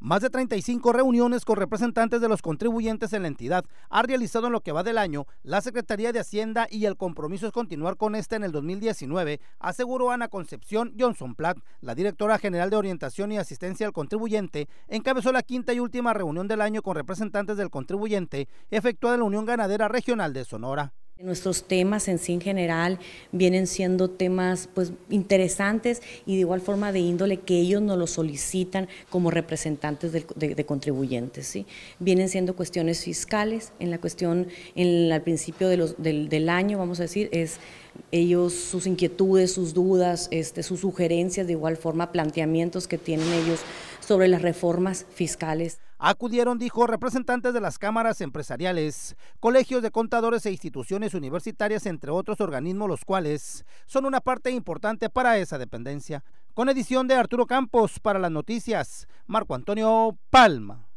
Más de 35 reuniones con representantes de los contribuyentes en la entidad ha realizado en lo que va del año la Secretaría de Hacienda y el compromiso es continuar con esta en el 2019, aseguró Ana Concepción Johnson Platt, la directora general de Orientación y Asistencia al Contribuyente, encabezó la quinta y última reunión del año con representantes del contribuyente efectuada en la Unión Ganadera Regional de Sonora. Nuestros temas en sí en general vienen siendo temas pues interesantes y de igual forma de índole que ellos nos lo solicitan como representantes de, contribuyentes. ¿sí? Vienen siendo cuestiones fiscales, en la cuestión, en al principio del, año, vamos a decir, es ellos sus inquietudes, sus dudas, este, sus sugerencias, de igual forma planteamientos que tienen ellos sobre las reformas fiscales. Acudieron, dijo, representantes de las cámaras empresariales, colegios de contadores e instituciones universitarias, entre otros organismos, los cuales son una parte importante para esa dependencia. Con edición de Arturo Campos para las noticias, Marco Antonio Palma.